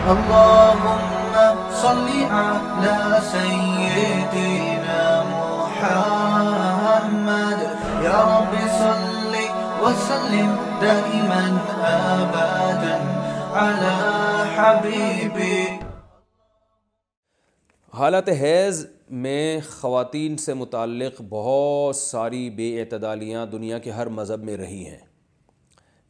اللهم صل على سيدنا محمد يا رب صل وسلم دائما أبدا على حبيبي हालत हैज़ में ख़वान से मुतक़ बहुत सारी बेतदालियाँ दुनिया के हर मज़हब में रही हैं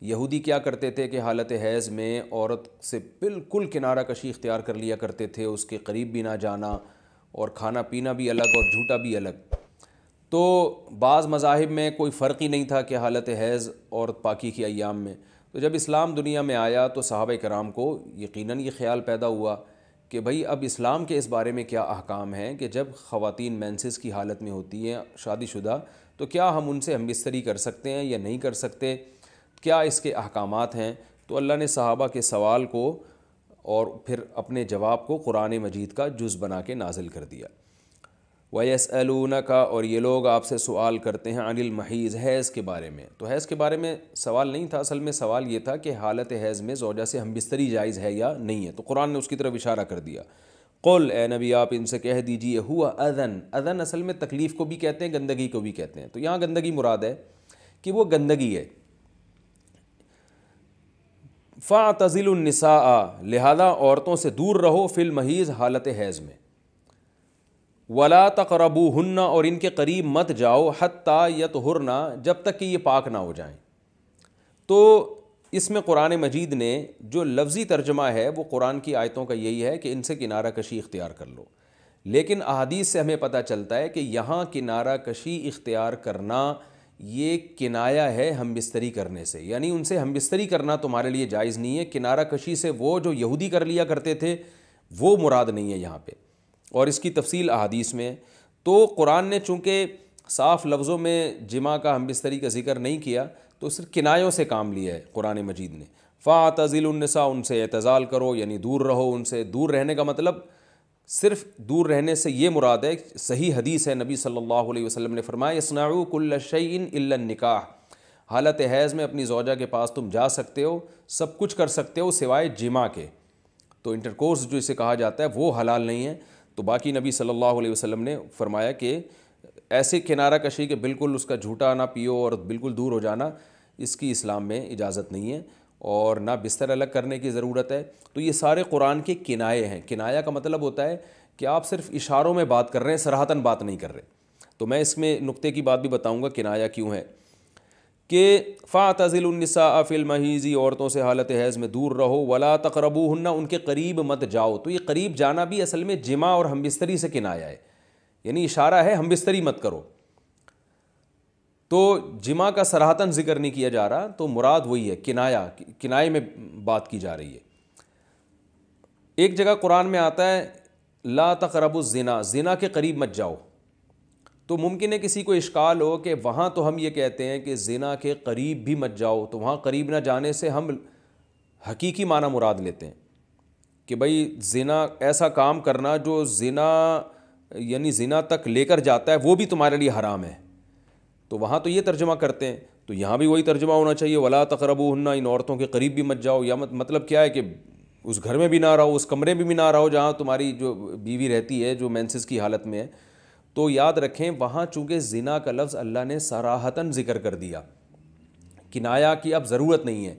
यहूदी क्या करते थे कि हालत हैज़ में औरत से बिल्कुल किनारा कशी इख्तियार कर लिया करते थे उसके करीब भी ना जाना और खाना पीना भी अलग और झूठा भी अलग तो बाज़ मजाहब में कोई फ़र्क ही नहीं था कि हालत हैज़ औरत पाकी की अयाम में तो जब इस्लाम दुनिया में आया तो साहब कराम को यकीनन ये ख्याल पैदा हुआ कि भाई अब इस्लाम के इस बारे में क्या अहकाम हैं कि जब ख़वातीन मैंसिस की हालत में होती हैं शादीशुदा तो क्या हम उनसे हम बिस्तरी कर सकते हैं या नहीं कर सकते क्या इसके अहकाम हैं तो अल्लाह ने सहाबा के सवाल को और फिर अपने जवाब को कुरान मजीद का जुज़ बना के नाजिल कर दिया वयसलून का और ये लोग आपसे सवाल करते हैं अनिल महीज़ हैज़ के बारे में तो हैज़ के बारे में सवाल नहीं था असल में सवाल ये था कि हालत हैज़ में जोजा से हम बिस्तरी जायज़ है या नहीं है तो कुरान ने उसकी तरफ इशारा कर दिया कुल ए नबी आप इनसे कह दीजिए हुआ अदन अदन असल में तकलीफ़ को भी कहते हैं गंदगी को भी कहते हैं तो यहाँ गंदगी मुराद है कि वो गंदगी है फ़ा तज़िलनसा लिहाजा औरतों से दूर रहो फिल महीज़ हालत हैज़ में वला तकरबू हन्ना और इनके करीब मत जाओ हती यत हुरना जब तक कि ये पाक ना हो जाएं तो इसमें कुरान मजीद ने जो लफ्ज़ी तर्जमा है वो कुरान की आयतों का यही है कि इनसे किनारा कशी इख्तियार कर लो लेकिन अहादीस से हमें पता चलता है कि यहाँ किनारा कशी इख्तियार करना ये किनाया है हम बिस्तरी करने से यानी उनसे हम बिस्तरी करना तुम्हारे लिए जायज़ नहीं है किनारा कशी से वो जो यहूदी कर लिया करते थे वो मुराद नहीं है यहाँ पे और इसकी तफसील अदीस में तो कुरान ने चूँकि साफ़ लफ्ज़ों में जिमा का हम बिस्तरी का जिक्र नहीं किया तो सिर्फ किनायों से काम लिया है कुरान मजीद ने फ़ातज़िलसा उनसे एतज़ाल करो यानी दूर रहो उनसे दूर रहने का मतलब सिर्फ दूर रहने से ये मुराद है सही हदीस है नबी सल्लल्लाहु अलैहि वसल्लम ने फरमाया इल्ला निकाह हालत हैज़ में अपनी जौजा के पास तुम जा सकते हो सब कुछ कर सकते हो सिवाय जिमा के तो इंटरकोर्स जो इसे कहा जाता है वो हलाल नहीं है तो बाकी नबी सल्लल्लाहु अलैहि वसल्लम ने फरमाया कि ऐसे किनारा कशी के बिल्कुल उसका झूठा ना पियो और बिल्कुल दूर हो जाना इसकी इस्लाम में इजाज़त नहीं है और ना बिस्तर अलग करने की ज़रूरत है तो ये सारे कुरान के किनाए हैं किनाया का मतलब होता है कि आप सिर्फ इशारों में बात कर रहे हैं सराहतन बात नहीं कर रहे तो मैं इसमें नुक्ते की बात भी बताऊँगा किनाया क्यों है कि फ़ातज़िलसा अफ़िल महीज़ी औरतों से हालत हैज़ में दूर रहो वला तकरबू हन्ना उनके करीब मत जाओ तो ये करीब जाना भी असल में जिमा और हम बिस्तरी से किनाया है यानी इशारा है हम बिस्तरी मत करो तो जिमा का सराहतन जिक्र नहीं किया जा रहा तो मुराद वही है किनाया किनाए में बात की जा रही है एक जगह कुरान में आता है ला तकरब ज़िना ज़िना के करीब मत जाओ तो मुमकिन है किसी को इश्काल हो कि वहाँ तो हम ये कहते हैं कि ज़िना के करीब भी मत जाओ तो वहाँ करीब ना जाने से हम हकीकी माना मुराद लेते हैं कि भाई ज़िना ऐसा काम करना जो ज़िना यानी ज़िना तक लेकर जाता है वो भी तुम्हारे लिए हराम है तो वहाँ तो ये तर्जमा करते हैं तो यहाँ भी वही तर्जमा होना चाहिए वला तकरबू हन्ना इन औरतों के करीब भी मत जाओ या मत, मतलब क्या है कि उस घर में भी ना रहो उस कमरे में भी ना रहो जहाँ तुम्हारी जो बीवी रहती है जो मैंसिस की हालत में है तो याद रखें वहाँ चूँकि जिना का लफ्ज़ अल्लाह ने सराहतन ज़िक्र कर दिया किनाया की अब ज़रूरत नहीं है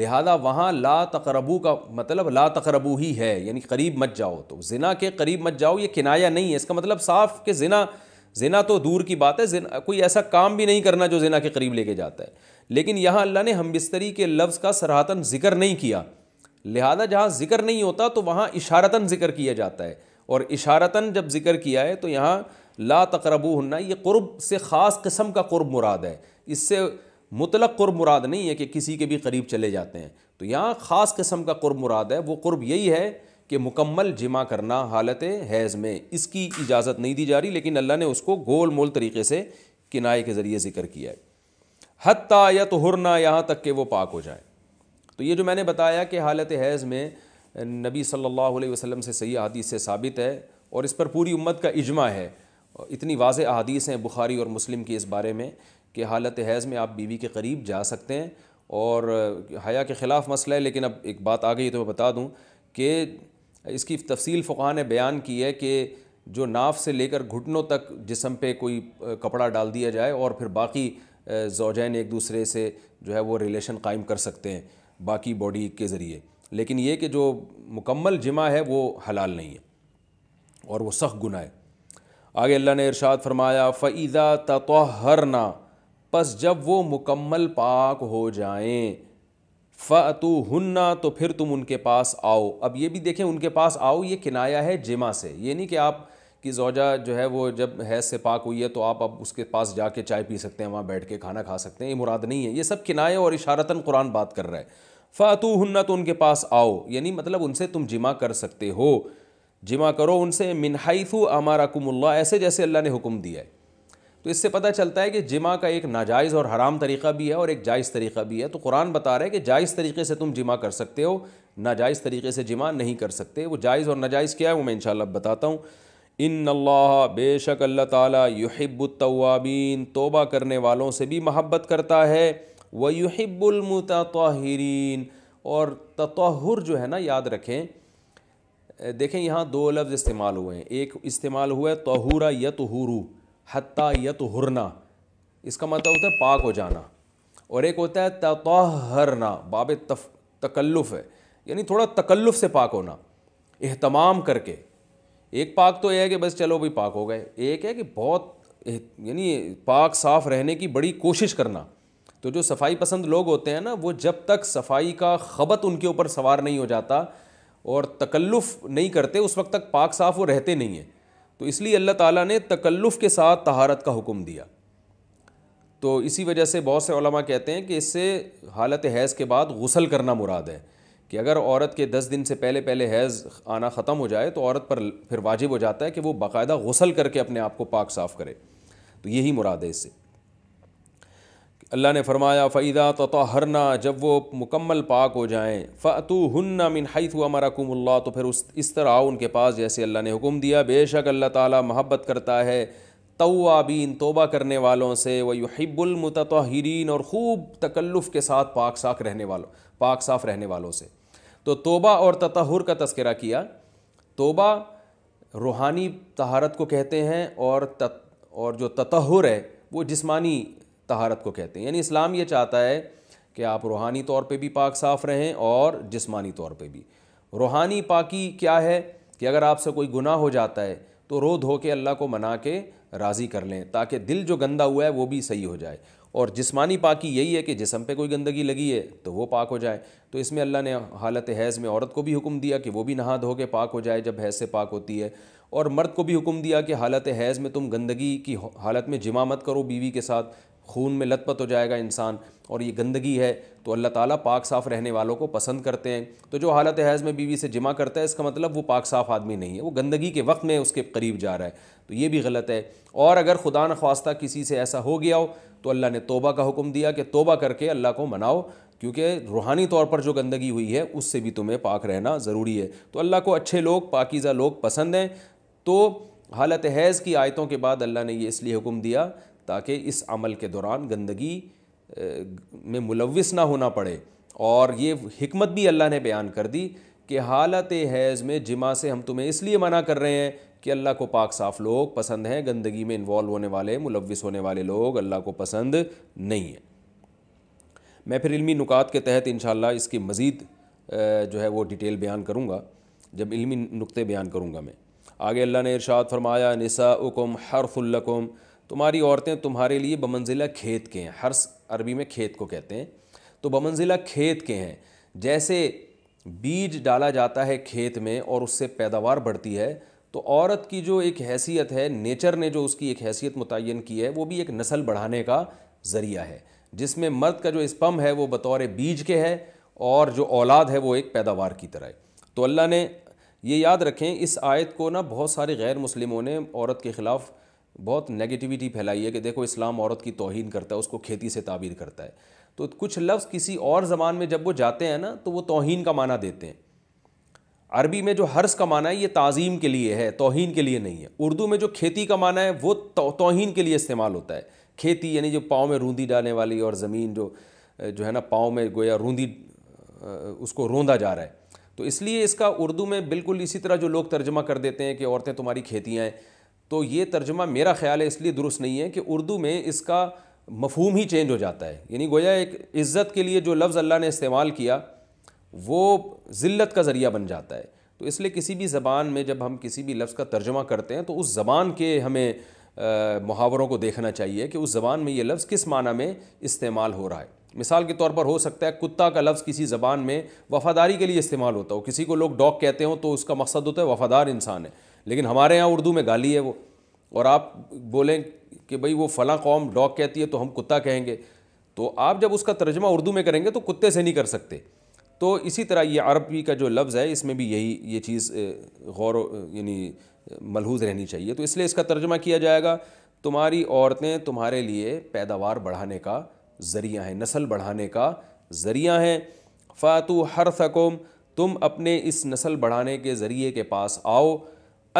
लिहाजा वहाँ ला तकरबू का मतलब ला तकरबू ही है यानी करीब मत जाओ तो जिना के करीब मत जाओ ये किनाया नहीं है इसका मतलब साफ कि जिना जिना तो दूर की बात है कोई ऐसा काम भी नहीं करना जो जिना के करीब लेके जाता है लेकिन यहाँ अल्लाह ने हम बिस्तरी के लफ्ज़ का सराहतन जिक्र नहीं किया लिहाजा जहाँ जिक्र नहीं होता तो वहाँ इशारतन जिक्र किया जाता है और इशारतन जब जिक्र किया है तो यहाँ ला तकरबू हन्ना ये क़ुरब से ख़ास किस्म का क़ुरब मुराद है इससे मुतलक क़ुरब मुराद नहीं है कि किसी के भी करीब चले जाते हैं तो यहाँ ख़ास किस्म का क़ुरब मुराद है वो क़ुरब यही है कि मुकम्मल जमा करना हालत हैज़ में इसकी इजाज़त नहीं दी जा रही लेकिन अल्लाह ने उसको गोल मोल तरीके से किनारे के ज़रिए ज़िक्र किया है हती या तो हरना यहाँ तक के वो पाक हो जाए तो ये जो मैंने बताया कि हालत हैज़ में नबी सल्लल्लाहु अलैहि वसल्लम से सही अदीस से साबित है और इस पर पूरी उम्मत का इजमा है इतनी वाज अदीस हैं बुखारी और मुस्लिम की इस बारे में कि हालत हैज़ में आप बीवी के करीब जा सकते हैं और हया के ख़िलाफ़ मसला है लेकिन अब एक बात आ गई तो मैं बता दूँ कि इसकी तफसील फ़ुक़ा ने बयान की है कि जो नाफ से लेकर घुटनों तक जिसम पे कोई कपड़ा डाल दिया जाए और फिर बाकी जोजैन एक दूसरे से जो है वो रिलेशन कायम कर सकते हैं बाकी बॉडी के ज़रिए लेकिन ये कि जो मुकम्मल जमा है वो हलाल नहीं है और वह सख्त गुना है आगे अल्लाह ने इरशाद फरमाया हर ना बस जब वो मुकम्मल पाक हो जाएं फ़तु हन्ना तो फिर तुम उनके पास आओ अब ये भी देखें उनके पास आओ ये किनाया है जिमा से ये नहीं कि आप कि जोजा जो है वो जब हैज से पाक हुई है तो आप अब उसके पास जाके चाय पी सकते हैं वहाँ बैठ के खाना खा सकते हैं ये मुराद नहीं है ये सब किनाए और इशारता कुरान बात कर रहा है फ़तू हन्ना तो उनके पास आओ यानी मतलब उनसे तुम जिमा कर सकते हो जिमा करो उनसे मिनहाइफ़ु अमारा कुमल्ला ऐसे जैसे अल्लाह ने हुक्म दिया है तो इससे पता चलता है कि जिमा का एक नाजायज़ और हराम तरीक़ा भी है और एक जायज़ तरीक़ा भी है तो कुरान बता रहा है कि जायज़ तरीके से तुम जिमा कर सकते हो नाजायज़ तरीके से जिमा नहीं कर सकते वो जायज़ और नाजायज़ क्या है वो मैं इंशाल्लाह बताता हूँ इन अल्लाह बेशक अल्लाह ताला युहिब्बुलतवाबीन तोबा करने वालों से भी महब्बत करता है व युहिब्बुलमतरीन और तहर जो है ना याद रखें देखें यहाँ दो लफ्ज़ इस्तेमाल हुए हैं एक इस्तेमाल हुआ है तहूरा यतहूरू हता यत हुरना इसका मतलब होता है पाक हो जाना और एक होता है तहरना बाब तकल्लुफ है यानी थोड़ा तकल्लुफ से पाक होना अहतमाम करके एक पाक तो यह है कि बस चलो भाई पाक हो गए एक है कि बहुत यानी पाक साफ़ रहने की बड़ी कोशिश करना तो जो सफाई पसंद लोग होते हैं ना वो जब तक सफाई का खबत उनके ऊपर सवार नहीं हो जाता और तकल्लुफ़ नहीं करते उस वक्त तक पाक साफ़ वो रहते नहीं हैं तो इसलिए अल्लाह ताला ने तकल्लुफ़ के साथ तहारत का हुक्म दिया तो इसी वजह से बहुत से ओलमा कहते हैं कि इससे हालत हैज़ के बाद गुसल करना मुराद है कि अगर औरत के दस दिन से पहले पहले हैज़ आना ख़त्म हो जाए तो औरत पर फिर वाजिब हो जाता है कि वो बाकायदा गुसल करके अपने आप को पाक साफ़ करे तो यही मुराद है इससे अल्लाह ने फरमाया फ़ैदा तो हरना जब वो मुकम्मल पाक हो जाएँ फ़तू हन्ना मिन हईत हमारा कुमल्ला तो फिर उस इस तरह आओ उनके पास जैसे अल्लाह ने हुक्म दिया बेशक अल्लाह ताला महब्बत करता है तवाबीन तोबा करने वालों से व युहिबुलमतरीन और ख़ूब तकल्लुफ़ के साथ पाक साख रहने वालों पाक साफ़ रहने वालों से तो तोबा और तहर का तस्करा किया तोबा रूहानी तहारत को कहते हैं और तत और जो तहर है वो जिसमानी तहारत को कहते हैं यानी इस्लाम ये चाहता है कि आप रूहानी तौर पे भी पाक साफ़ रहें और जिस्मानी तौर पे भी रूहानी पाकी क्या है कि अगर आपसे कोई गुनाह हो जाता है तो रो धो के अल्लाह को मना के राज़ी कर लें ताकि दिल जो गंदा हुआ है वो भी सही हो जाए और जिस्मानी पाकी यही है कि जिसम पे कोई गंदगी लगी है तो वो पाक हो जाए तो इसमें अल्लाह ने हालत हैज़ में औरत को भी हुक्म दिया कि वो भी नहा धो के पाक हो जाए जब हैज़ से पाक होती है और मर्द को भी हुक्म दिया कि हालत हैज़ में तुम गंदगी की हालत में जिमा मत करो बीवी के साथ खून में लथपथ हो जाएगा इंसान और ये गंदगी है तो अल्लाह ताला पाक साफ़ रहने वालों को पसंद करते हैं तो जो हालत हैज़ में बीवी से जिमा करता है इसका मतलब वो पाक साफ़ आदमी नहीं है वो गंदगी के वक्त में उसके करीब जा रहा है तो ये भी गलत है और अगर खुदा न खास्ता किसी से ऐसा हो गया हो तो अल्लाह ने तोबा का हुक्म दिया कि तोबा करके अल्लाह को मनाओ क्योंकि रूहानी तौर पर जो गंदगी हुई है उससे भी तुम्हें पाक रहना ज़रूरी है तो अल्लाह को अच्छे लोग पाकिज़ा लोग पसंद हैं तो हालत हैज़ की आयतों के बाद अल्लाह ने ये इसलिए हुक्म दिया ताकि इस अमल के दौरान गंदगी में मुलविस ना होना पड़े और ये हमत भी अल्लाह ने बयान कर दी कि हालत हैज़ में जिमा से हम तुम्हें इसलिए मना कर रहे हैं कि अल्लाह को पाक साफ लोग पसंद हैं गंदगी में इन्वॉल्व होने वाले मुलविस होने वाले लोग अल्लाह को पसंद नहीं है मैं फिर इल्मी नुकात के तहत इन इसकी मज़ीद जो है वो डिटेल बयान करूँगा जब इल्मी नुक़े बयान करूँगा मैं आगे अल्लाह ने इरशाद फरमाया निसा उकम हरफुल्लकुम तुम्हारी औरतें तुम्हारे लिए बमंजिला खेत के हैं हर्स अरबी में खेत को कहते हैं तो बमंजिला खेत के हैं जैसे बीज डाला जाता है खेत में और उससे पैदावार बढ़ती है तो औरत की जो एक हैसियत है नेचर ने जो उसकी एक हैसियत मुतन की है वो भी एक नस्ल बढ़ाने का ज़रिया है जिसमें मर्द का जो स्पम है वो बतौर बीज के है और जो औलाद है वो एक पैदावार की तरह है तो अल्लाह ने ये याद रखें इस आयत को ना बहुत सारे गैर मुस्लिमों ने औरत के ख़िलाफ़ बहुत नेगेटिविटी फैलाई है कि देखो इस्लाम औरत की तोहन करता है उसको खेती से ताबीर करता है तो कुछ लफ्ज़ किसी और ज़बान में जब वो जाते हैं ना तो वो तोहन का माना देते हैं अरबी में जो हर्स का माना है ये ताज़ीम के लिए है तोहन के लिए नहीं है उर्दू में जो खेती का माना है वो तोहन के लिए इस्तेमाल होता है खेती यानी जो पाँव में रूंदी डालने वाली और ज़मीन जो जो है ना पाँव में गोया रूंदी उसको रोंदा जा रहा है तो इसलिए इसका उर्दू में बिल्कुल इसी तरह जो लोग तर्जमा कर देते हैं कि औरतें तुम्हारी खेतियाँ हैं तो ये तर्जमा मेरा ख्याल है इसलिए दुरुस्त नहीं है कि उर्दू में इसका मफहूम ही चेंज हो जाता है यानी गोया एक इज़्ज़त के लिए जो लफ्ज़ अल्लाह ने इस्तेमाल किया वो ज़िल्त का ज़रिया बन जाता है तो इसलिए किसी भी ज़बान में जब हम किसी भी लफ्ज़ का तर्जमा करते हैं तो उस ज़बान के हमें मुहावरों को देखना चाहिए कि उस ज़बान में ये लफ्ज़ किस माना में इस्तेमाल हो रहा है मिसाल के तौर पर हो सकता है कुत्ता का लफ्ज़ किसी ज़बान में वफ़ादारी के लिए इस्तेमाल होता हो किसी को लोग डॉग कहते हो तो उसका मकसद होता है वफ़ादार इंसान है लेकिन हमारे यहाँ उर्दू में गाली है वो और आप बोलें कि भाई वो फ़लाँ कौम डॉग कहती है तो हम कुत्ता कहेंगे तो आप जब उसका तर्जमा उर्दू में करेंगे तो कुत्ते से नहीं कर सकते तो इसी तरह ये अरबी का जो लफ्ज़ है इसमें भी यही ये चीज़ गौर यानी मलहूज रहनी चाहिए तो इसलिए इसका तर्जमा किया जाएगा तुम्हारी औरतें तुम्हारे लिए पैदावार बढ़ाने का ज़रिया हैं नस्ल बढ़ाने का ज़रिया हैं फ़ातु हर सकोम तुम अपने इस नस्ल बढ़ाने के ज़रिए के पास आओ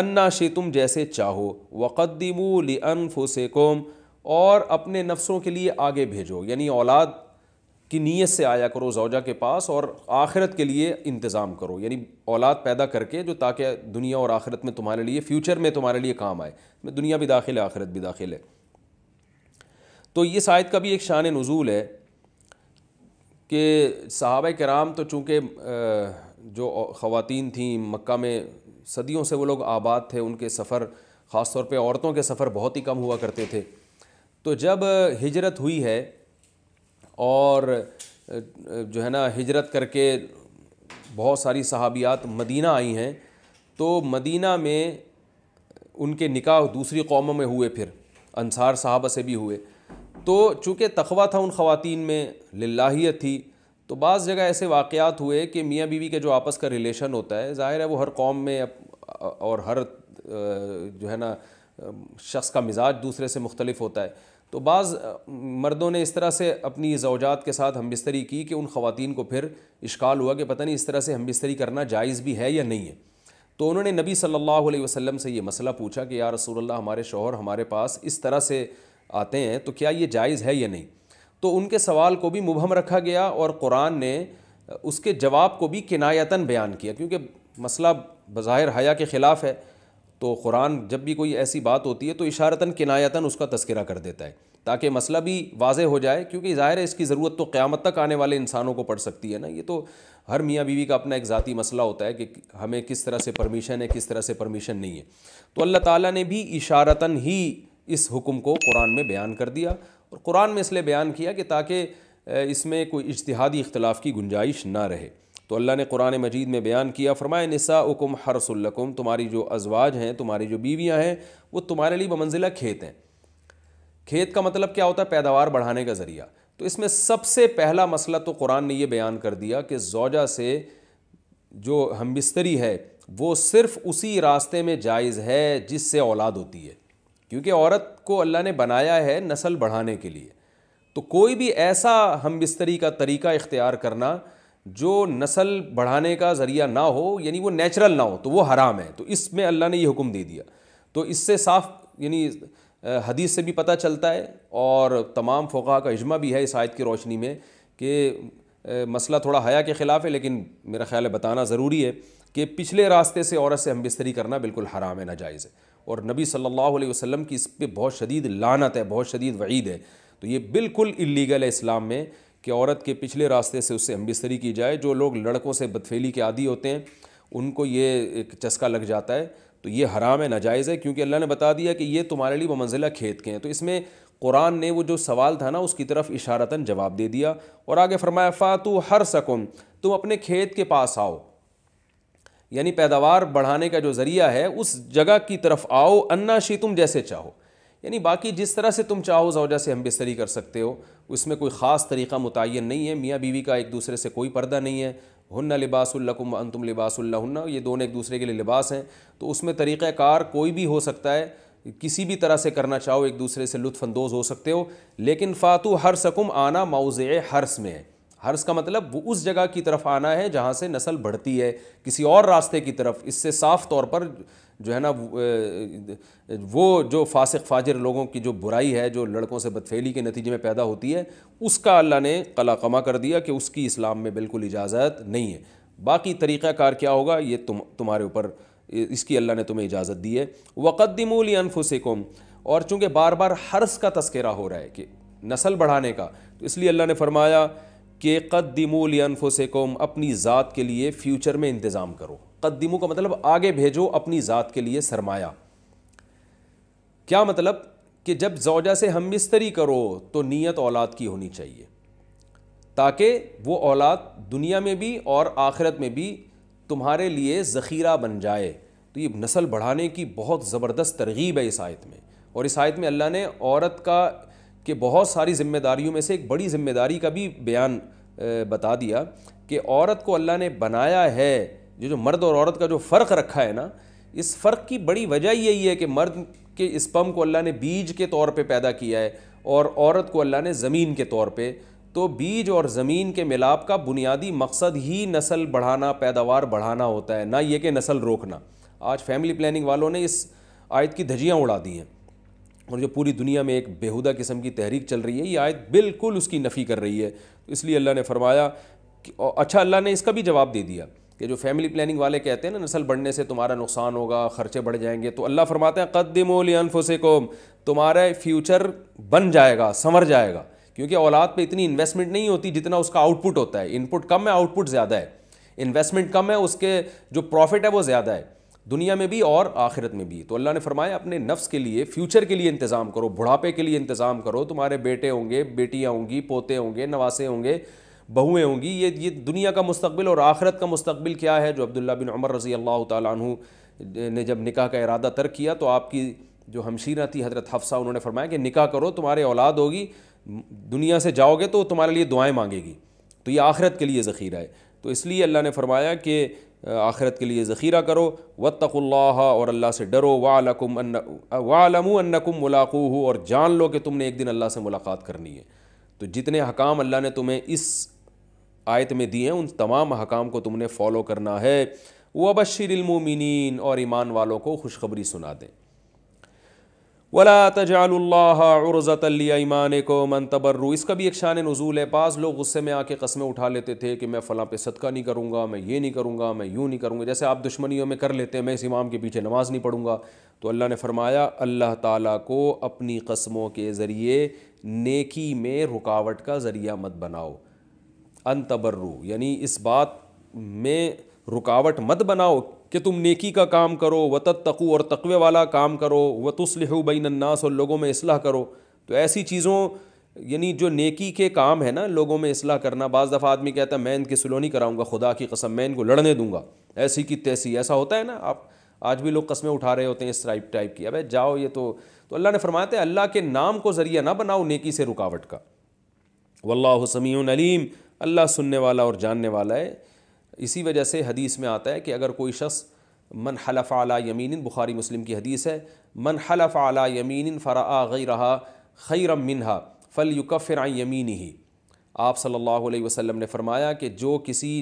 अन्ना तुम जैसे चाहो वक़दमू लिअनफुसकोम और अपने नफ्सों के लिए आगे भेजो यानी औलाद की नीयत से आया करो जौजा के पास और आखिरत के लिए इंतज़ाम करो यानी औलाद पैदा करके जो ताकि दुनिया और आखिरत में तुम्हारे लिए फ्यूचर में तुम्हारे लिए काम आए दुनिया भी दाखिल है आखिरत भी दाखिल है तो ये शायद का भी एक शान नज़ूल है कि सहाब कराम तो चूँकि जो ख़वान थी मक्का में सदियों से वो लोग आबाद थे उनके सफ़र ख़ास तौर पे औरतों के सफ़र बहुत ही कम हुआ करते थे तो जब हिजरत हुई है और जो है ना हिजरत करके बहुत सारी सहाबियात मदीना आई हैं तो मदीना में उनके निकाह दूसरी कौमों में हुए फिर अनसार साहबा से भी हुए तो चूँकि तखवा था उन ख़वान में लाहियत थी तो बाज़ जगह ऐसे वाक़ात हुए कि मियाँ बीवी का जो आपस का रिलेशन होता है ज़ाहिर है वो हर कौम में और हर जो है ना शख्स का मिजाज दूसरे से मुख्तलिफ होता है तो बाज़ मर्दों ने इस तरह से अपनी जवजात के साथ हम बिस्तरी की कि उन खुतिन को फिर इश्काल हुआ कि पता नहीं इस तरह से हम बिस्तरी करना जायज़ भी है या नहीं है तो उन्होंने नबी सल्लल्लाहु अलैहि वसल्लम से ये मसला पूछा कि या रसूल अल्लाह हमारे शोहर हमारे पास इस तरह से आते हैं तो क्या ये जायज़ है या नहीं तो उनके सवाल को भी मुबहम रखा गया और कुरान ने उसके जवाब को भी किनायतन बयान किया क्योंकि मसला बज़ाहिर हया के ख़िलाफ़ है तो कुरान जब भी कोई ऐसी बात होती है तो इशारता किनायतन उसका तस्करा कर देता है ताकि मसला भी वाज हो जाए क्योंकि ज़ाहिर है इसकी ज़रूरत तो क़्यामत तक आने वाले इंसानों को पड़ सकती है ना ये तो हर मियाँ बीवी का अपना एक ज़ाती मसला होता है कि हमें किस तरह से परमिशन है किस तरह से परमिशन नहीं है तो अल्लाह ताली ने भी इशारता ही इस हुक्म को कुरान में बयान कर दिया और कुरान में इसलिए बयान किया कि ताकि इसमें कोई इजतहादी इख्तलाफ की गुंजाइश ना रहे तो अल्लाह ने कुरान मजीद में बयान किया फ़रमाए नसा उकुम हर हरसुल्लकुम तुम्हारी जो अजवाज हैं तुम्हारी जो बीवियाँ हैं वो तुम्हारे लिए बमंजिला खेत हैं खेत का मतलब क्या होता है पैदावार बढ़ाने का ज़रिया तो इसमें सबसे पहला मसला तो कुरान ने यह बयान कर दिया कि जोजा से जो हम बिस्तरी है वो सिर्फ़ उसी रास्ते में जायज़ है जिससे औलाद होती है क्योंकि औरत को अल्लाह ने बनाया है नस्ल बढ़ाने के लिए तो कोई भी ऐसा हम बिस्तरी का तरीका इख्तियार करना जो नस्ल बढ़ाने का ज़रिया ना हो यानी वो नेचुरल ना हो तो वो हराम है तो इसमें अल्लाह ने ये हुक्म दे दिया तो इससे साफ यानी हदीस से भी पता चलता है और तमाम फ़ोक़ा का इजमा भी है इस आयत की रोशनी में कि मसला थोड़ा हया के ख़िलाफ़ है लेकिन मेरा ख्याल है बताना ज़रूरी है कि पिछले रास्ते से औरत से हम बिस्तरी करना बिल्कुल हराम है नाजायज़ है और नबी सल्लल्लाहु अलैहि वसल्लम की इस पर बहुत शदीद लानत है बहुत शदीद वईद है तो ये बिल्कुल इलीगल है इस्लाम में कि औरत के पिछले रास्ते से उससे बिस्तरी की जाए जो लोग लड़कों से बदफेली के आदि होते हैं उनको ये एक चस्का लग जाता है तो ये हराम है नाजायज़ है क्योंकि अल्लाह ने बता दिया कि ये तुम्हारे लिए मंजिला खेत के हैं तो इसमें कुरान ने वो जो सवाल था ना उसकी तरफ इशारता जवाब दे दिया और आगे फरमाया फ़ातू हर सकुम तुम अपने खेत के पास आओ यानी पैदावार बढ़ाने का जो ज़रिया है उस जगह की तरफ आओ अन्ना शी तुम जैसे चाहो यानी बाकी जिस तरह से तुम चाहो जौजा से हम बिस्तरी कर सकते हो उसमें कोई ख़ास तरीका मुतन नहीं है मियाँ बीवी का एक दूसरे से कोई पर्दा नहीं है हन्ना तुम अंतुम लिबासल्लाहन्ना ये दोनों एक दूसरे के लिए लिबास हैं तो उसमें तरीक़ाकार कोई भी हो सकता है किसी भी तरह से करना चाहो एक दूसरे से लुफानंदोज़ हो सकते हो लेकिन फ़ातु हर सकुम आना मौज़ हर्स में है हर्स का मतलब वो उस जगह की तरफ आना है जहाँ से नस्ल बढ़ती है किसी और रास्ते की तरफ इससे साफ तौर पर जो है ना वो जो फासिक फाजिर लोगों की जो बुराई है जो लड़कों से बदफेली के नतीजे में पैदा होती है उसका अल्लाह ने कलाकमा कर दिया कि उसकी इस्लाम में बिल्कुल इजाज़त नहीं है बाकी तरीक़ाकार क्या होगा ये तुम तुम्हारे ऊपर इसकी अल्लाह ने तुम्हें इजाज़त दी है वक़दमूल अनफुसकुम और चूँकि बार बार हर्स का तस्करा हो रहा है कि नस्ल बढ़ाने का तो इसलिए अल्लाह ने फरमाया कि कद्दीमूल अनफुसकुम अपनी ज़ात के लिए फ्यूचर में इंतज़ाम करो कद्दीमू का मतलब आगे भेजो अपनी ज़ात के लिए सरमाया क्या मतलब कि जब जौजा से हम मिस्तरी करो तो नीयत औलाद की होनी चाहिए ताकि वो औलाद दुनिया में भी और आखिरत में भी तुम्हारे लिए ज़ख़ीरा बन जाए तो ये नस्ल बढ़ाने की बहुत ज़बरदस्त तरगीब है इस आयत में और इस आयत में अल्लाह ने औरत का कि बहुत सारी जिम्मेदारी में से एक बड़ी जिम्मेदारी का भी बयान बता दिया कि औरत को अल्लाह ने बनाया है जो जो मर्द और औरत का जो फ़र्क रखा है ना इस फ़र्क की बड़ी वजह यही है कि मर्द के स्पम को अल्लाह ने बीज के तौर पे पैदा किया है और औरत को अल्लाह ने ज़मीन के तौर पे तो बीज और ज़मीन के मिलाप का बुनियादी मकसद ही नस्ल बढ़ाना पैदावार बढ़ाना होता है ना ये कि नस्ल रोकना आज फैमिली प्लानिंग वालों ने इस आयत की धजियाँ उड़ा दी हैं और जो पूरी दुनिया में एक बेहुदा किस्म की तहरीक चल रही है ये आयत बिल्कुल उसकी नफ़ी कर रही है तो इसलिए अल्लाह ने फरमाया कि अच्छा अल्लाह ने इसका भी जवाब दे दिया कि जो फैमिली प्लानिंग वाले कहते हैं ना नस्ल बढ़ने से तुम्हारा नुकसान होगा खर्चे बढ़ जाएंगे तो अल्लाह फरमाते हैं कदमोलियनफुसकोम तुम्हारा फ्यूचर बन जाएगा संवर जाएगा क्योंकि औलाद पे इतनी इन्वेस्टमेंट नहीं होती जितना उसका आउटपुट होता है इनपुट कम है आउटपुट ज़्यादा है इन्वेस्टमेंट कम है उसके जो प्रॉफिट है वो ज़्यादा है दुनिया में भी और आखिरत में भी तो अल्लाह ने फरमाया अपने नफ्स के लिए फ्यूचर के लिए इंतज़ाम करो बुढ़ापे के लिए इंतज़ाम करो तुम्हारे बेटे होंगे बेटियाँ होंगी पोते होंगे नवासे होंगे बहुएँ होंगी ये ये दुनिया का मुस्तबिल और आखिरत का मुस्तबिल क्या है जो अब्दुल्ला बिन अमर रज़ी अल्लाह तु ने जब निका का इरादा तर्क किया तो आपकी जो हमशीरा थी हज़रत हफ्सा उन्होंने फरमाया कि निका करो तुम्हारे औलाद होगी दुनिया से जाओगे तो तुम्हारे लिए दुआएँ मांगेगी तो ये आखिरत के लिए ज़ख़ीरा है तो इसलिए अल्लाह ने फरमाया कि आखरत के लिए ज़ख़ीरा करो वत्तल्ला और अल्लाह से डरो वालकुम वालमु अन्नकुम मुलाकू हो और जान लो कि तुमने एक दिन अल्लाह से मुलाकात करनी है तो जितने हकाम अल्लाह ने तुम्हें इस आयत में दिए हैं उन तमाम हकाम को तुमने फ़ॉलो करना है वबशरमिन और ईमान वालों को खुशखबरी सुना दें वला तजाल्लाज़तमान को मन तबर्रू इसका भी एक शान नज़ूल है पास लोग गुस्से में आके कस्में उठा लेते थे कि मैं फ़लाँ पे सदका नहीं करूँगा मैं ये नहीं करूँगा मैं यूँ नहीं करूँगा जैसे आप दुश्मनियों में कर लेते हैं मैं इस इमाम के पीछे नमाज़ नहीं पढ़ूँगा तो अल्लाह ने फरमाया अल्लाह ताला को अपनी कस्मों के ज़रिए नेकी में रुकावट का ज़रिया मत बनाओ अन तबर्रू यानी इस बात में रुकावट मत बनाओ कि तुम नेकी का काम करो वतत तकू और तकवे वाला काम करो व तस्लहु बैनन्नास और लोगों में असलाह करो तो ऐसी चीज़ों यानी जो नेकी के काम है ना लोगों में असलाह करना बज़ दफ़ा आदमी कहता है मैं इनकी सुलो नहीं कराऊँगा खुदा की कसम मैं इनको लड़ने दूंगा ऐसी की तैसी ऐसा होता है ना आप आज भी लोग कस्में उठा रहे होते हैं इस टाइप टाइप की अब जाओ ये तो तो अल्लाह ने फरमाते था अल्लाह के नाम को ज़रिया ना बनाओ नेकी से रुकावट का वल्ला समीम अलीम अल्लाह सुनने वाला और जानने वाला है इसी वजह से हदीस में आता है कि अगर कोई शख्स मन हलफ आला यमीन बुखारी मुस्लिम की हदीस है मन हलफ आला यमीन फ़रा गई रहा खैरम मिनहा फ़ल युकफ़िर यमीन ही आप सल्लल्लाहु अलैहि वसल्लम ने फरमाया कि जो किसी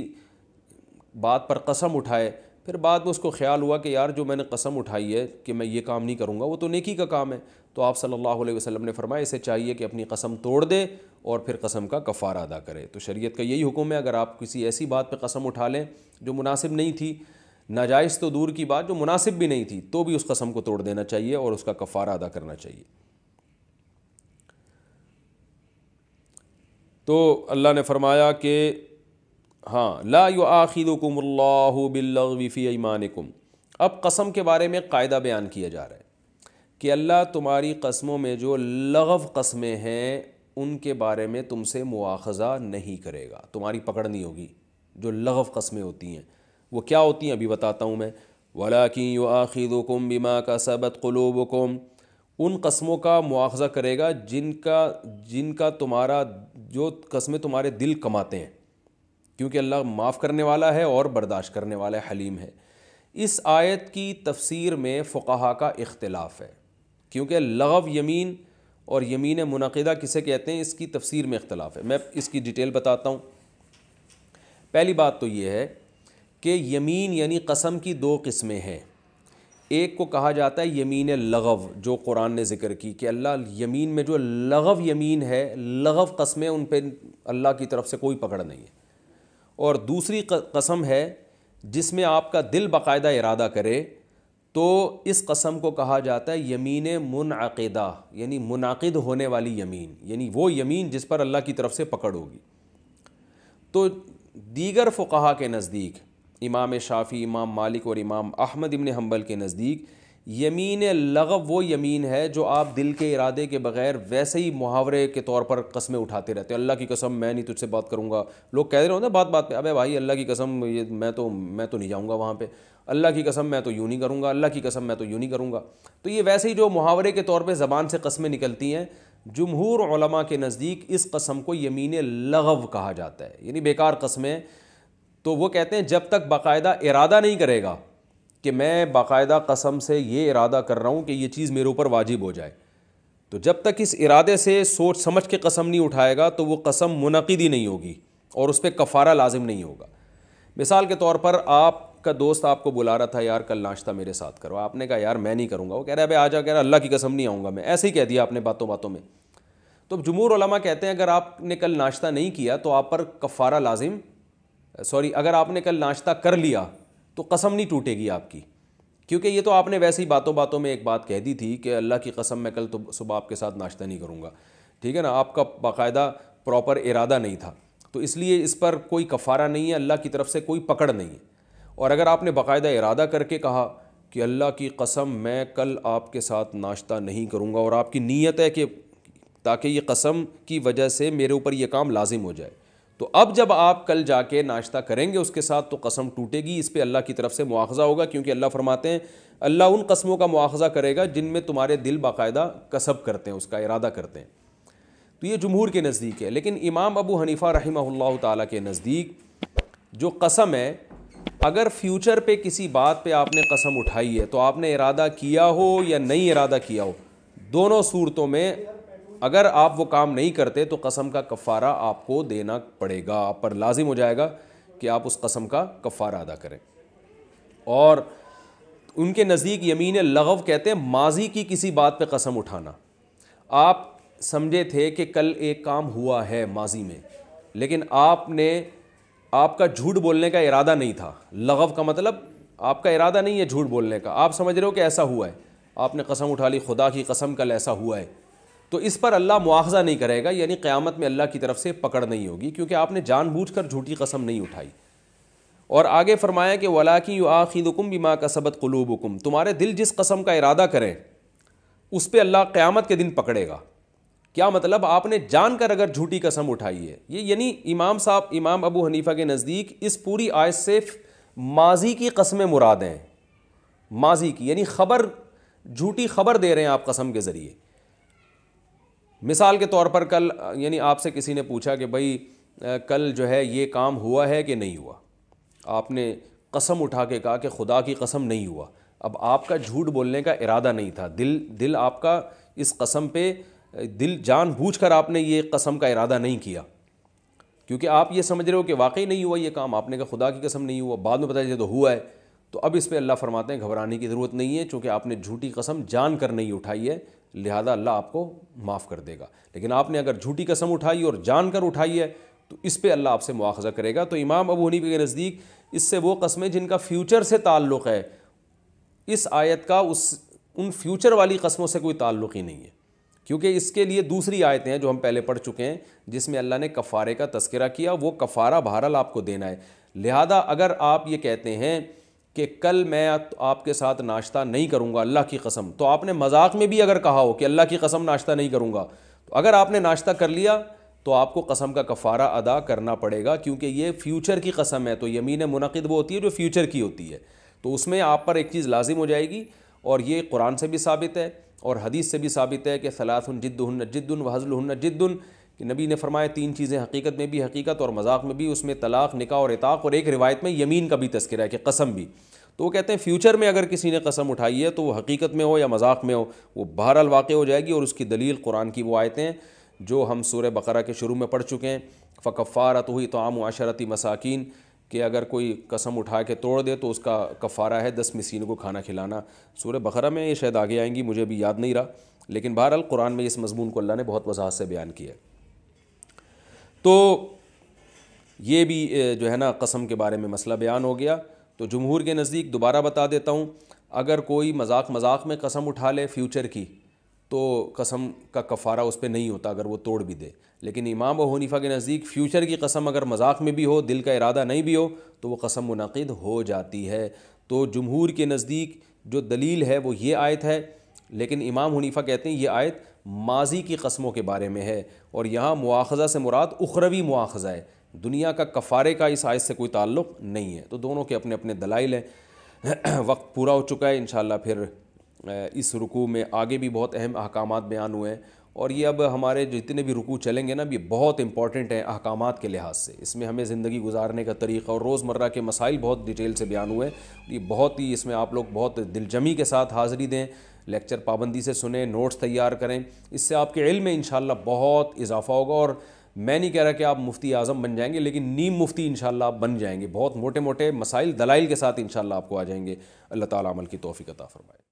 बात पर कसम उठाए फिर बाद में उसको ख्याल हुआ कि यार जो मैंने कसम उठाई है कि मैं ये काम नहीं करूँगा वो तो नेकी का काम है तो आप सल्लल्लाहु अलैहि वसल्लम ने फरमाया इसे चाहिए कि अपनी कसम तोड़ दे और फिर कसम का कफ़ारा अदा करे तो शरीयत का यही हुक्म है अगर आप किसी ऐसी बात पर कसम उठा लें जो मुनासिब नहीं थी नाजायज़ तो दूर की बात जो मुनासिब भी नहीं थी तो भी उस कसम को तोड़ देना चाहिए और उसका कफ़ारा अदा करना चाहिए तो अल्लाह ने फरमाया कि हाँ ला यु आखिदकुमल्लाफ़ी ईमानकुम अब कसम के बारे में कायदा बयान किया जा रहा है कि अल्लाह तुम्हारी कस्मों में जो लगव कस्में हैं उनके बारे में तुमसे मुआखजा नहीं करेगा तुम्हारी पकड़ नहीं होगी जो लगव कस्में होती हैं वो क्या होती हैं अभी बताता हूँ मैं वला कि कुम बीमा का सबत कलूबुकुम उन कस्मों का मुआवजा करेगा जिनका जिनका तुम्हारा जो कस्में तुम्हारे दिल कमाते हैं क्योंकि अल्लाह माफ़ करने वाला है और बर्दाश्त करने वाला है हलीम है इस आयत की तफसीर में फ़ुकाहा का इख्तलाफ है क्योंकि लगव यमीन और यमीन मुनदा किसे कहते हैं इसकी तफसीर में इख्तलाफ है मैं इसकी डिटेल बताता हूँ पहली बात तो ये है कि यमीन यानी कसम की दो किस्में हैं एक को कहा जाता है यमीन लगव जो कुरान ने जिक्र की कि अल्लाह यमीन में जो लगव यमीन है लगव कस्में उन पर अल्लाह की तरफ से कोई पकड़ नहीं है और दूसरी कसम है जिसमें आपका दिल बाकायदा इरादा करे तो इस कसम को कहा जाता है यमीन मुनदा यानी मुनद होने वाली यमीन यानी वो यमीन जिस पर अल्लाह की तरफ से पकड़ होगी तो दीगर फ़ुका के नज़दीक इमाम शाफ़ी इमाम मालिक और इमाम अहमद इबन हम्बल के नज़दीक यमीन लगव वो यमीन है जो आप दिल के इरादे के बगैर वैसे ही मुहावरे के तौर पर कस्में उठाते रहते हो अल्लाह की कसम मैं नहीं तुझसे बात करूँगा लोग कह रहे हो ना बात बात पे अब भाई अल्लाह की कसम ये मैं तो मैं तो नहीं जाऊँगा वहाँ पर अल्लाह की कसम मैं तो यूँ नहीं करूँगा अल्लाह की कसम मैं तो यूँ नहीं करूँगा तो ये वैसे ही जो मुहावरे के तौर पर ज़बान से कस्में निकलती हैं जमहूर के नज़दीक इस कसम को यमीन लगव कहा जाता है यानी बेकार कस्में तो वो कहते हैं जब तक बाकायदा इरादा नहीं करेगा कि मैं बाकायदा कसम से ये इरादा कर रहा हूँ कि ये चीज़ मेरे ऊपर वाजिब हो जाए तो जब तक इस इरादे से सोच समझ के कसम नहीं उठाएगा तो वो कसम मुनद ही नहीं होगी और उस पर कफ़ारा लाजिम नहीं होगा मिसाल के तौर पर आपका दोस्त आपको बुला रहा था यार कल नाश्ता मेरे साथ करो आपने कहा यार मैं नहीं करूँगा वो कह रहा है भाई आ जाकर अल्लाह की कसम नहीं आऊँगा मैं ऐसे ही कह दिया आपने बातों बातों में तो जमूर उलमा कहते हैं अगर आपने कल नाश्ता नहीं किया तो आप पर कफ़ारा लाजिम सॉरी अगर आपने कल नाश्ता कर लिया तो कसम नहीं टूटेगी आपकी क्योंकि ये तो आपने वैसे ही बातों बातों में एक बात कह दी थी कि अल्लाह की कसम मैं कल तो सुबह आपके साथ नाश्ता नहीं करूँगा ठीक है ना आपका बाकायदा प्रॉपर इरादा नहीं था तो इसलिए इस पर कोई कफ़ारा नहीं है अल्लाह की तरफ से कोई पकड़ नहीं है और अगर आपने बाकायदा इरादा करके कहा कि अल्लाह की कसम मैं कल आपके साथ नाश्ता नहीं करूँगा और आपकी नीयत है कि ताकि ये कसम की वजह से मेरे ऊपर ये काम लाजिम हो जाए तो अब जब आप कल जाके नाश्ता करेंगे उसके साथ तो कसम टूटेगी इस पर अल्लाह की तरफ से मुआवजा होगा क्योंकि अल्लाह फरमाते हैं अल्लाह उन कस्मों का मुआवजा करेगा जिनमें तुम्हारे दिल बाकायदा कसब करते हैं उसका इरादा करते हैं तो ये जमहूर के नज़दीक है लेकिन इमाम अबू हनीफ़ा रही तज़दीक नज़दीक जो कसम है अगर फ्यूचर पे किसी बात पे आपने कसम उठाई है तो आपने इरादा किया हो या नहीं इरादा किया हो दोनों सूरतों में अगर आप वो काम नहीं करते तो कसम का कफ़ारा आपको देना पड़ेगा आप पर लाजिम हो जाएगा कि आप उस कसम का कफ़ारा अदा करें और उनके नज़दीक यमीन लगव कहते हैं माजी की किसी बात पे कसम उठाना आप समझे थे कि कल एक काम हुआ है माजी में लेकिन आपने आपका झूठ बोलने का इरादा नहीं था लगव का मतलब आपका इरादा नहीं है झूठ बोलने का आप समझ रहे हो कि ऐसा हुआ है आपने कसम उठा ली खुदा की कसम कल ऐसा हुआ है तो इस पर अल्लाह मुआवजा नहीं करेगा यानी क़्यामत में अल्लाह की तरफ से पकड़ नहीं होगी क्योंकि आपने कर झूठी कसम नहीं उठाई और आगे फरमाया कि वलाकी यू आखिदुकुम बिमा का सबत कलूबुकुम तुम्हारे दिल जिस कसम का इरादा करें उस पर अल्लाह क़्यामत के दिन पकड़ेगा क्या मतलब आपने जान कर अगर झूठी कसम उठाई है ये यानी इमाम साहब इमाम अबू हनीफा के नज़दीक इस पूरी आयत से माजी की कसमें मुराद हैं माजी की यानी खबर झूठी खबर दे रहे हैं आप कसम के ज़रिए मिसाल के तौर पर कल यानी आपसे किसी ने पूछा कि भाई कल जो है ये काम हुआ है कि नहीं हुआ आपने कसम उठा के कहा कि खुदा की कसम नहीं हुआ अब आपका झूठ बोलने का इरादा नहीं था दिल दिल आपका इस कसम पे दिल कर आपने ये कसम का इरादा नहीं किया क्योंकि आप ये समझ रहे हो कि वाकई नहीं हुआ ये काम आपने कहा खुदा की कसम नहीं हुआ बाद में बताया चले तो हुआ है तो अब इस पर अल्लाह फरमाते हैं घबराने की ज़रूरत नहीं है चूँकि आपने झूठी कसम जान कर नहीं उठाई है लिहाजा अल्लाह आपको माफ़ कर देगा लेकिन आपने अगर झूठी कसम उठाई और जान कर उठाई है तो इस पर अल्लाह आपसे मुआवजा करेगा तो इमाम अबू हनीफ के नज़दीक इससे वो कस्में जिनका फ्यूचर से ताल्लुक़ है इस आयत का उस उन फ्यूचर वाली कस्मों से कोई ताल्लुक़ ही नहीं है क्योंकि इसके लिए दूसरी आयतें हैं जो हम पहले पढ़ चुके हैं जिसमें अल्लाह ने कफ़ारे का तस्करा किया वो कफ़ारा बहरहाल आपको देना है लिहाजा अगर आप ये कहते हैं कि कल मैं तो आपके साथ नाश्ता नहीं करूँगा अल्लाह की कसम तो आपने मजाक में भी अगर कहा हो कि अल्लाह की कसम नाश्ता नहीं करूँगा तो अगर आपने नाश्ता कर लिया तो आपको कसम का कफ़ारा अदा करना पड़ेगा क्योंकि ये फ्यूचर की कसम है तो यमीन मुनद वो होती है जो फ्यूचर की होती है तो उसमें आप पर एक चीज़ लाजिम हो जाएगी और ये कुरान से भी साबित है और हदीस से भी साबित है कि सलासुन जिद्दन जिद्दन वहजल जिद्दन कि नबी ने फरमाया तीन चीज़ें हकीकत में भी हकीकत और मजाक में भी उसमें तलाक निका और इताक और एक रिवायत में यमीन का भी तस्करा है कि कसम भी तो वो कहते हैं फ्यूचर में अगर किसी ने कसम उठाई है तो वो हकीकत में हो या मजाक में हो वो बहरहाल वाक़ हो जाएगी और उसकी दलील कुरान की वो आयतें जो हम सूर्य बकरा के शुरू में पढ़ चुके हैं फ़कफ़ारत हुई तो आम आशरती मसाकिन कि अगर कोई कसम उठा के तोड़ दे तो उसका कफ़ारा है दस मसीन को खाना खिलाना सूर्य बकरा में ये शायद आगे आएंगी मुझे भी याद नहीं रहा लेकिन बहरहाल कुरान में इस मजमून को अल्लाह ने बहुत वजाहत से बयान किया है तो ये भी जो है ना कसम के बारे में मसला बयान हो गया तो जमहूर के नज़दीक दोबारा बता देता हूँ अगर कोई मजाक मजाक में कसम उठा ले फ्यूचर की तो कसम का कफ़ारा उस पर नहीं होता अगर वो तोड़ भी दे लेकिन इमाम व हनीफा के नज़दीक फ्यूचर की कसम अगर मजाक में भी हो दिल का इरादा नहीं भी हो तो वो कसम मुनद हो जाती है तो जमहूर के नज़दीक जो दलील है वो ये आयत है लेकिन इमाम हनीफा कहते हैं ये आयत माजी की कस्मों के बारे में है और यहाँ मुआखजा से मुराद उखरवी मुआखजा है दुनिया का कफ़ारे का इस आयत से कोई ताल्लुक़ नहीं है तो दोनों के अपने अपने दलाइल हैं वक्त पूरा हो चुका है इन फिर इस रुकू में आगे भी बहुत अहम अहकाम बयान हुए हैं और ये अब हमारे जितने भी रुकू चलेंगे ना ये बहुत इंपॉर्टेंट हैं अहकाम के लिहाज से इसमें हमें ज़िंदगी गुजारने का तरीक़ा और रोज़मर्रा के मसाइल बहुत डिटेल से बयान हुए हैं ये बहुत ही इसमें आप लोग बहुत दिलजमी के साथ हाज़िरी दें लेक्चर पाबंदी से सुने नोट्स तैयार करें इससे आपके इल्म में इनशाला बहुत इजाफा होगा और मैं नहीं कह रहा कि आप मुफ्ती आज़म बन जाएंगे लेकिन नीम मुफ्ती इन आप बन जाएंगे बहुत मोटे मोटे मसाइल दलाइल के साथ इनशाला आपको आ जाएंगे अल्लाह ताली अमल की तोफ़ी का फ़रमाए